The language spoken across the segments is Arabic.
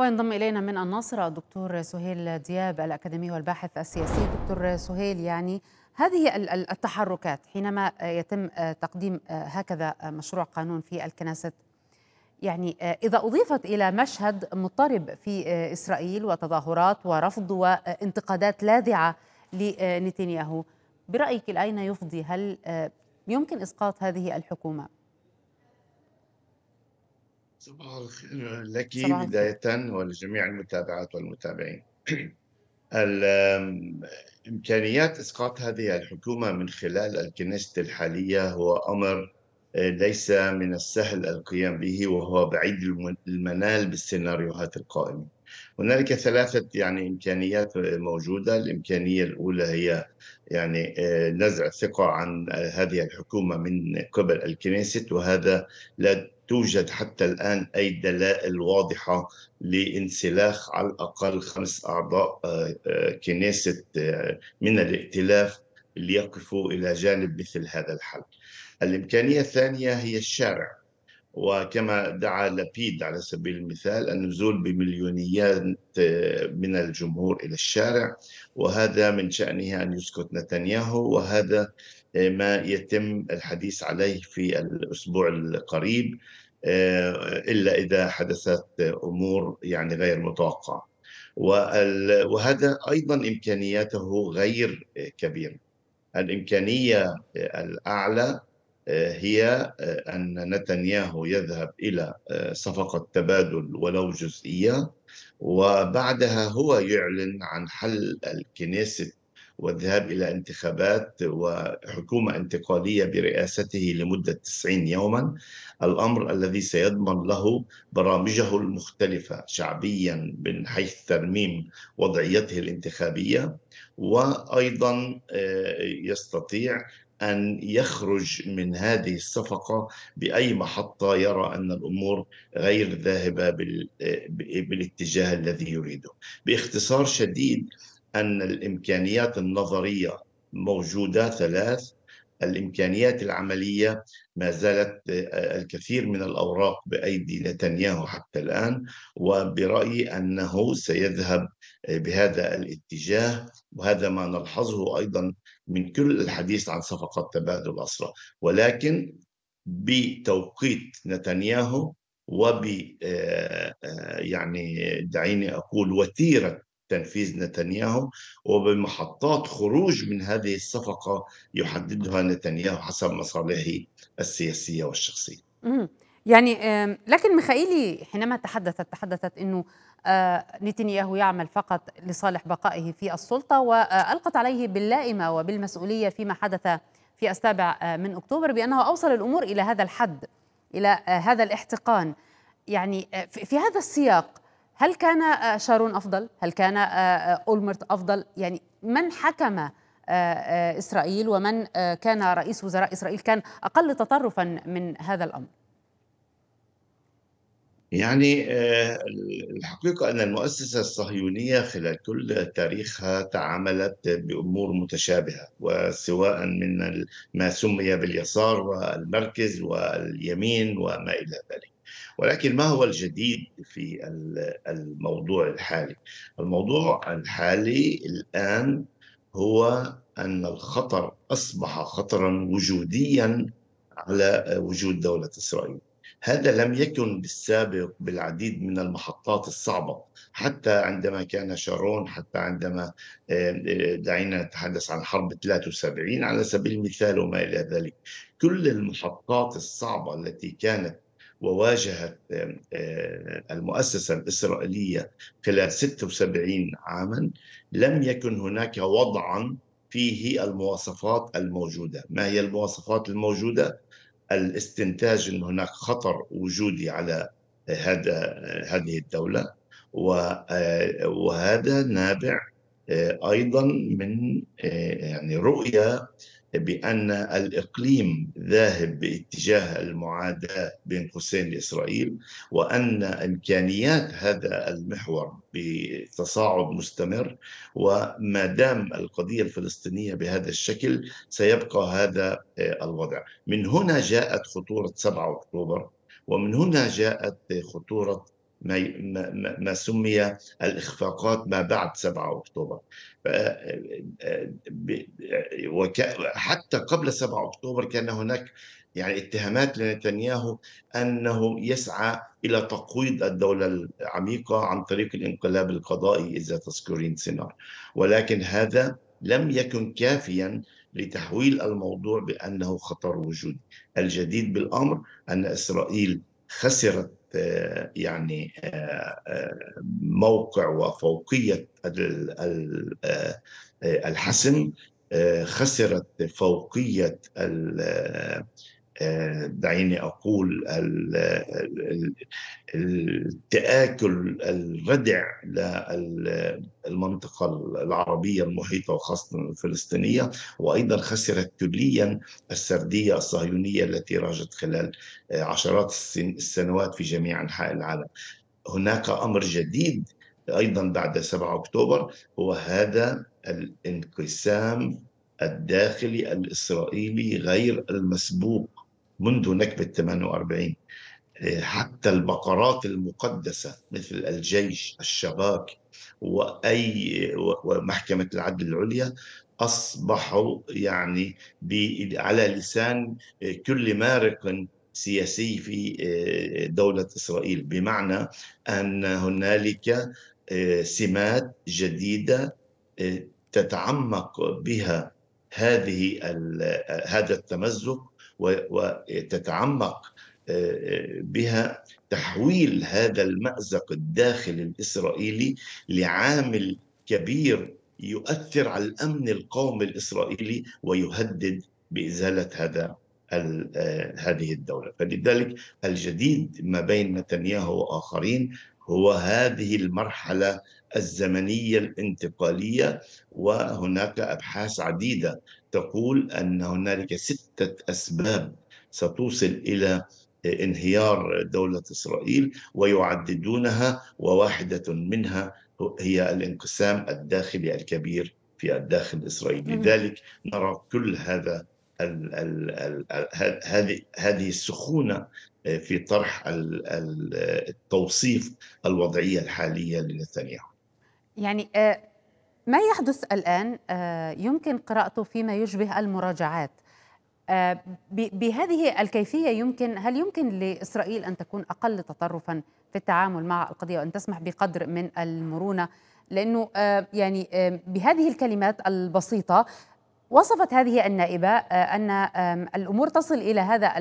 وينضم إلينا من الناصرة الدكتور سهيل دياب الأكاديمي والباحث السياسي دكتور سهيل يعني هذه التحركات حينما يتم تقديم هكذا مشروع قانون في الكنيسة يعني إذا أضيفت إلى مشهد مضطرب في إسرائيل وتظاهرات ورفض وانتقادات لاذعة لنتنياهو برأيك الى اين يفضي هل يمكن إسقاط هذه الحكومة؟ صباح الخير لك بداية ولجميع المتابعات والمتابعين إمكانيات إسقاط هذه الحكومة من خلال الكنيسة الحالية هو أمر آه، ليس من السهل القيام به وهو بعيد المنال بالسيناريوهات القائمة هنالك ثلاثة يعني إمكانيات موجودة الإمكانية الأولى هي يعني آه، نزع الثقة عن آه، هذه الحكومة من قبل الكنيست وهذا لا توجد حتى الآن أي دلائل واضحة لانسلاخ على الأقل خمس أعضاء آه، آه، كنيسة آه، من الائتلاف ليقفوا إلى جانب مثل هذا الحل الإمكانية الثانية هي الشارع وكما دعا لبيد على سبيل المثال النزول بمليونيات من الجمهور الى الشارع وهذا من شانه ان يسكت نتنياهو وهذا ما يتم الحديث عليه في الاسبوع القريب آه، الا اذا حدثت امور يعني غير متوقعه وهذا ايضا امكانياته غير كبيره الامكانيه الاعلى آه، هي آه، ان نتنياهو يذهب الى صفقه تبادل ولو جزئيه وبعدها هو يعلن عن حل الكنيسه والذهاب إلى انتخابات وحكومة انتقالية برئاسته لمدة 90 يوما الأمر الذي سيضمن له برامجه المختلفة شعبيا من حيث ترميم وضعيته الانتخابية وأيضا آه، يستطيع أن يخرج من هذه الصفقة بأي محطة يرى أن الأمور غير ذاهبة آه، بالاتجاه الذي يريده باختصار شديد أن الإمكانيات النظرية موجودة ثلاث الإمكانيات العملية ما زالت آه، الكثير من الأوراق بأيدي نتنياهو حتى الآن وبرأيي أنه سيذهب آه، بهذا الاتجاه وهذا ما نلحظه أيضا من كل الحديث عن صفقة تبادل الأسرى ولكن بتوقيت نتنياهو وب آه، يعني دعيني أقول وتيرة تنفيذ نتنياهو وبمحطات خروج من هذه الصفقة يحددها نتنياهو حسب مصالحه السياسية والشخصية يعني لكن ميخائيلي حينما تحدثت تحدثت أنه آه، نتنياهو يعمل فقط لصالح بقائه في السلطة وألقت عليه باللائمة وبالمسؤولية فيما حدث في السابع آه، من أكتوبر بأنه أوصل الأمور إلى هذا الحد إلى آه، هذا الاحتقان يعني في هذا السياق هل كان آه، شارون أفضل؟ هل كان آه، آه، أولمرت أفضل؟ يعني من حكم إسرائيل ومن كان رئيس وزراء إسرائيل كان أقل تطرفا من هذا الأمر؟ يعني الحقيقة أن المؤسسة الصهيونية خلال كل تاريخها تعاملت بأمور متشابهة وسواء من ما سمي باليسار والمركز واليمين وما إلى ذلك ولكن ما هو الجديد في الموضوع الحالي الموضوع الحالي الآن هو أن الخطر أصبح خطرا وجوديا على وجود دولة إسرائيل هذا لم يكن بالسابق بالعديد من المحطات الصعبة حتى عندما كان شارون حتى عندما آه، دعينا نتحدث عن حرب 73 على سبيل المثال وما إلى ذلك كل المحطات الصعبة التي كانت وواجهت آه، المؤسسة الإسرائيلية خلال 76 عاما لم يكن هناك وضعا فيه المواصفات الموجودة ما هي المواصفات الموجودة؟ الاستنتاج أن هناك خطر وجودي على هذا آه، هذه الدولة آه، وهذا نابع آه، ايضا من آه، يعني رؤيه بان الاقليم ذاهب باتجاه المعاداه بين قوسين لاسرائيل وان امكانيات هذا المحور بتصاعد مستمر وما دام القضيه الفلسطينيه بهذا الشكل سيبقى هذا آه، الوضع من هنا جاءت خطوره 7 اكتوبر ومن هنا جاءت خطوره ما ما سمي الاخفاقات ما بعد 7 اكتوبر آه، آه، آه، حتى قبل 7 اكتوبر كان هناك يعني اتهامات لنتنياهو انه يسعى الى تقويض الدوله العميقه عن طريق الانقلاب القضائي اذا تذكرين سينار ولكن هذا لم يكن كافيا لتحويل الموضوع بانه خطر وجودي الجديد بالامر ان اسرائيل خسرت يعني آه، آه، موقع وفوقيه آه، الحسم خسرت فوقيه دعيني اقول التاكل الردع للمنطقه العربيه المحيطه وخاصه الفلسطينيه وايضا خسرت كليا السرديه الصهيونيه التي راجت خلال عشرات السنوات في جميع انحاء العالم. هناك امر جديد ايضا بعد 7 اكتوبر هو هذا الانقسام الداخلي الاسرائيلي غير المسبوق منذ نكبة 48 آه، حتى البقرات المقدسة مثل الجيش الشباك وأي ومحكمة العدل العليا أصبحوا يعني على لسان كل مارق سياسي في آه، دولة إسرائيل بمعنى أن هنالك آه، سمات جديدة تتعمق بها هذه هذا التمزق وتتعمق آه، آه، بها تحويل هذا المأزق الداخلي الإسرائيلي لعامل كبير يؤثر على الأمن القومي الإسرائيلي ويهدد بإزالة هذا آه، هذه الدولة فلذلك الجديد ما بين نتنياهو وآخرين هو هذه المرحلة الزمنية الانتقالية وهناك أبحاث عديدة تقول أن هنالك ستة أسباب ستوصل إلى انهيار دولة إسرائيل ويعددونها وواحدة منها هي الانقسام الداخلي الكبير في الداخل الإسرائيلي لذلك نرى كل هذا هذه هذه السخونه في طرح التوصيف الوضعيه الحاليه لنتنياهو يعني آه، ما يحدث الآن آه، يمكن قراءته فيما يشبه المراجعات آه، بهذه الكيفية يمكن هل يمكن لإسرائيل أن تكون أقل تطرفا في التعامل مع القضية وأن تسمح بقدر من المرونة لأنه يعني بهذه الكلمات البسيطة وصفت هذه النائبة أن الأمور تصل إلى هذا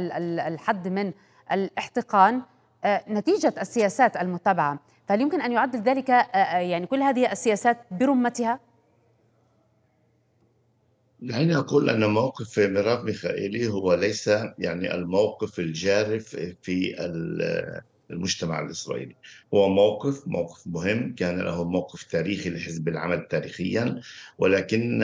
الحد من الاحتقان نتيجة السياسات المتبعة فهل يمكن أن يعدل ذلك يعني كل هذه السياسات برمتها؟ دعيني أقول أن موقف ميراب ميخائيلي هو ليس يعني الموقف الجارف في المجتمع الإسرائيلي هو موقف موقف مهم كان له موقف تاريخي لحزب العمل تاريخيا ولكن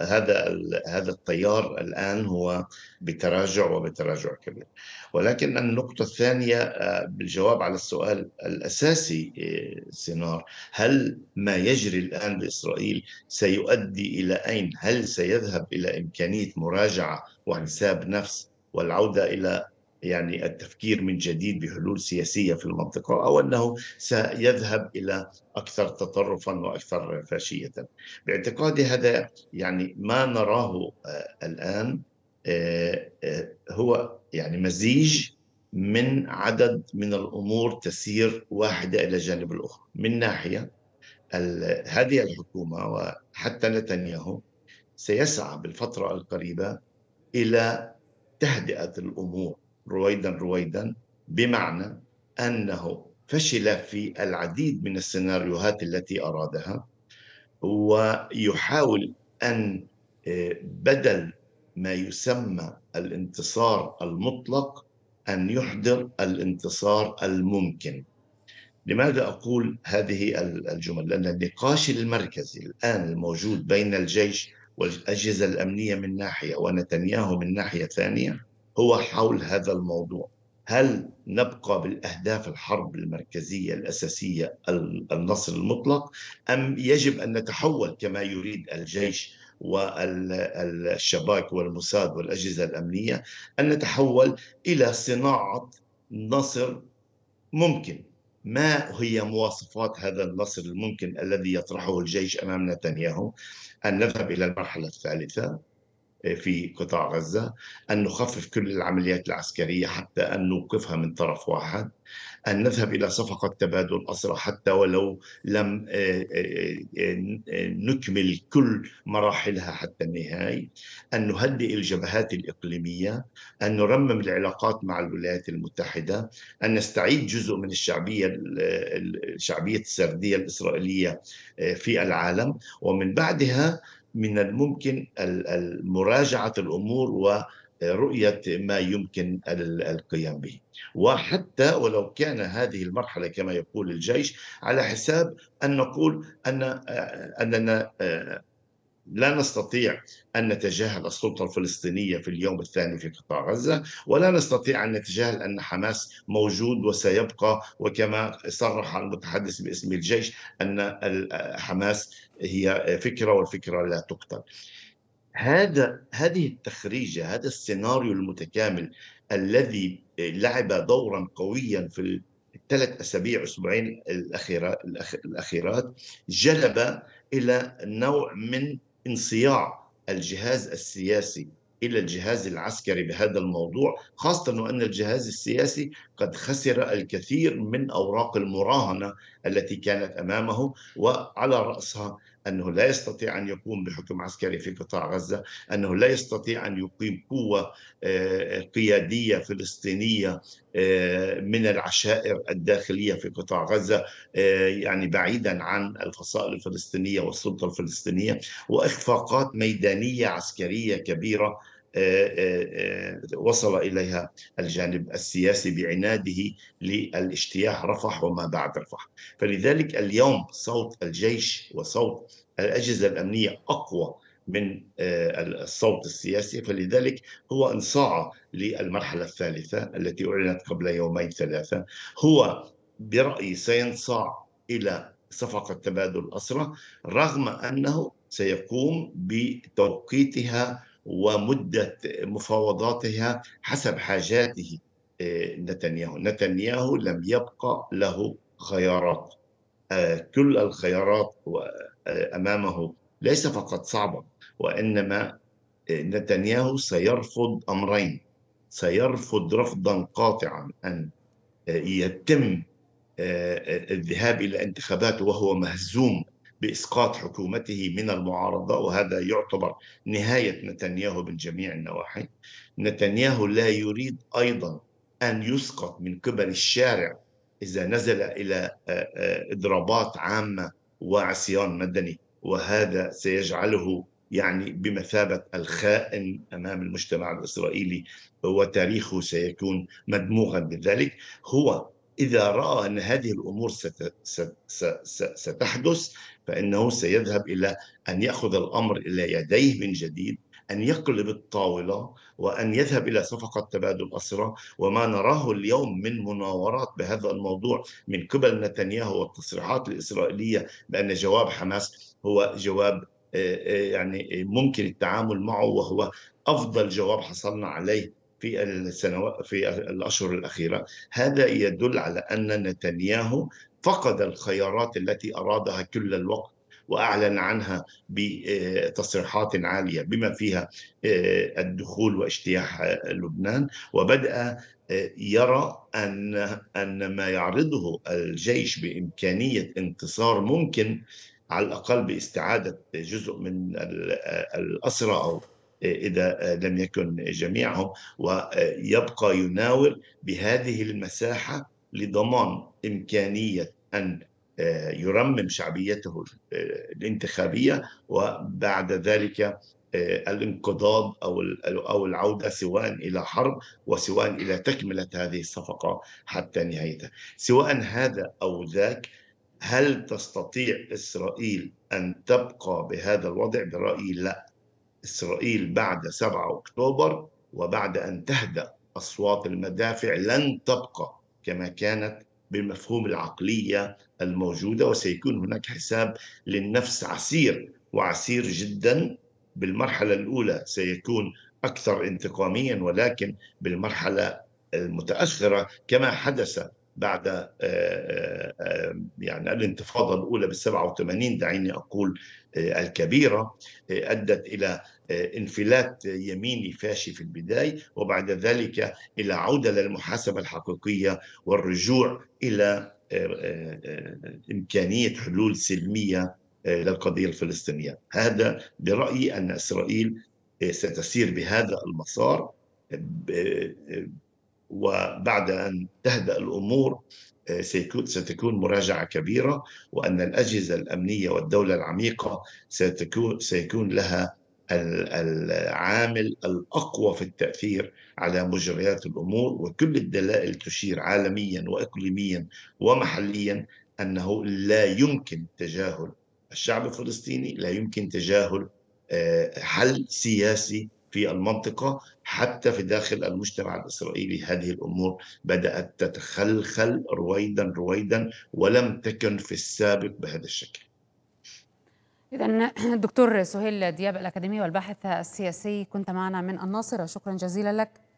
هذا هذا التيار الآن هو بتراجع وبتراجع كبير ولكن النقطة الثانية آه، بالجواب على السؤال الأساسي آه، سينار هل ما يجري الآن بإسرائيل سيؤدي إلى أين هل سيذهب إلى إمكانية مراجعة وحساب نفس والعودة إلى يعني التفكير من جديد بحلول سياسيه في المنطقه او انه سيذهب الى اكثر تطرفا واكثر فاشيه. باعتقادي هذا يعني ما نراه آه، الان آه، آه، هو يعني مزيج من عدد من الامور تسير واحده الى جانب الاخرى، من ناحيه هذه الحكومه وحتى نتنياهو سيسعى بالفتره القريبه الى تهدئه الامور رويدا رويدا بمعنى انه فشل في العديد من السيناريوهات التي ارادها ويحاول ان آه، بدل ما يسمى الانتصار المطلق ان يحضر الانتصار الممكن لماذا اقول هذه الجمل لان النقاش المركزي الان الموجود بين الجيش والاجهزه الامنيه من ناحيه ونتنياهو من ناحيه ثانيه هو حول هذا الموضوع هل نبقى بالاهداف الحرب المركزيه الاساسيه النصر المطلق ام يجب ان نتحول كما يريد الجيش والشباك والموساد والاجهزه الامنيه ان نتحول الى صناعه نصر ممكن ما هي مواصفات هذا النصر الممكن الذي يطرحه الجيش امام نتنياهو ان نذهب الى المرحله الثالثه في قطاع غزة أن نخفف كل العمليات العسكرية حتى أن نوقفها من طرف واحد أن نذهب إلى صفقة تبادل أسرى حتى ولو لم آه، آه، آه، نكمل كل مراحلها حتى النهاية أن نهدئ الجبهات الإقليمية أن نرمم العلاقات مع الولايات المتحدة أن نستعيد جزء من الشعبية الشعبية السردية الإسرائيلية في العالم ومن بعدها من الممكن مراجعة الأمور ورؤية ما يمكن القيام به وحتى ولو كان هذه المرحلة كما يقول الجيش على حساب أن نقول أن أننا آه، لا نستطيع أن نتجاهل السلطة الفلسطينية في اليوم الثاني في قطاع غزة ولا نستطيع أن نتجاهل أن حماس موجود وسيبقى وكما صرح المتحدث باسم الجيش أن حماس هي فكرة والفكرة لا تقتل هذا هذه التخريجة هذا السيناريو المتكامل الذي لعب دورا قويا في الثلاث أسابيع أسبوعين الأخيرات جلب إلى نوع من انصياع الجهاز السياسي الى الجهاز العسكري بهذا الموضوع خاصه وان الجهاز السياسي قد خسر الكثير من اوراق المراهنه التي كانت امامه وعلى راسها أنه لا يستطيع أن يقوم بحكم عسكري في قطاع غزة أنه لا يستطيع أن يقيم قوة آه، قيادية فلسطينية آه، من العشائر الداخلية في قطاع غزة آه، يعني بعيدا عن الفصائل الفلسطينية والسلطة الفلسطينية وإخفاقات ميدانية عسكرية كبيرة وصل اليها الجانب السياسي بعناده للاجتياح رفح وما بعد رفح، فلذلك اليوم صوت الجيش وصوت الاجهزه الامنيه اقوى من آه، الصوت السياسي فلذلك هو انصاع للمرحله الثالثه التي اعلنت قبل يومين ثلاثه هو برايي سينصاع الى صفقه تبادل الأسرة رغم انه سيقوم بتوقيتها ومدة مفاوضاتها حسب حاجاته آه، نتنياهو نتنياهو لم يبقى له خيارات آه، كل الخيارات آه، أمامه ليس فقط صعبة وإنما نتنياهو سيرفض أمرين سيرفض رفضا قاطعا أن يتم الذهاب إلى انتخابات وهو مهزوم باسقاط حكومته من المعارضه وهذا يعتبر نهايه نتنياهو من جميع النواحي. نتنياهو لا يريد ايضا ان يسقط من قبل الشارع اذا نزل الى آه، آه، اضرابات عامه وعصيان مدني وهذا سيجعله يعني بمثابه الخائن امام المجتمع الاسرائيلي وتاريخه سيكون مدموغا بذلك هو إذا رأى أن هذه الأمور ستحدث فإنه سيذهب إلى أن يأخذ الأمر إلى يديه من جديد أن يقلب الطاولة وأن يذهب إلى صفقة تبادل أسرى وما نراه اليوم من مناورات بهذا الموضوع من قبل نتنياهو والتصريحات الإسرائيلية بأن جواب حماس هو جواب آه، آه، يعني ممكن التعامل معه وهو أفضل جواب حصلنا عليه في السنوات في الاشهر الاخيره هذا يدل على ان نتنياهو فقد الخيارات التي ارادها كل الوقت واعلن عنها بتصريحات عاليه بما فيها آه، الدخول واجتياح لبنان وبدا آه، يرى ان ان ما يعرضه الجيش بامكانيه انتصار ممكن على الاقل باستعاده جزء من آه، الاسرى او إذا لم يكن جميعهم ويبقى يناور بهذه المساحة لضمان إمكانية أن آه، يرمم شعبيته آه، الانتخابية وبعد ذلك آه، الانقضاض او او العوده سواء الى حرب وسواء الى تكمله هذه الصفقه حتى نهايتها، سواء هذا او ذاك هل تستطيع اسرائيل ان تبقى بهذا الوضع؟ برايي لا، إسرائيل بعد 7 أكتوبر وبعد أن تهدأ أصوات المدافع لن تبقى كما كانت بمفهوم العقلية الموجودة وسيكون هناك حساب للنفس عسير وعسير جدا بالمرحلة الأولى سيكون أكثر انتقاميا ولكن بالمرحلة المتأخرة كما حدث بعد آه، آه، آه، يعني الانتفاضة الأولى بال 87 دعيني أقول آه، الكبيرة آه، أدت إلى آه، انفلات يميني فاشي في البداية وبعد ذلك إلى عودة للمحاسبة الحقيقية والرجوع إلى إمكانية حلول سلمية للقضية الفلسطينية هذا برأيي أن إسرائيل ستسير بهذا المسار وبعد أن تهدأ الأمور ستكون مراجعة كبيرة وأن الأجهزة الأمنية والدولة العميقة ستكون سيكون لها العامل الأقوى في التأثير على مجريات الأمور وكل الدلائل تشير عالميا وإقليميا ومحليا أنه لا يمكن تجاهل الشعب الفلسطيني لا يمكن تجاهل آه، حل سياسي في المنطقة حتى في داخل المجتمع الإسرائيلي هذه الأمور بدأت تتخلخل رويدا رويدا ولم تكن في السابق بهذا الشكل إذا دكتور سهيل دياب الأكاديمي والباحث السياسي كنت معنا من الناصرة شكرا جزيلا لك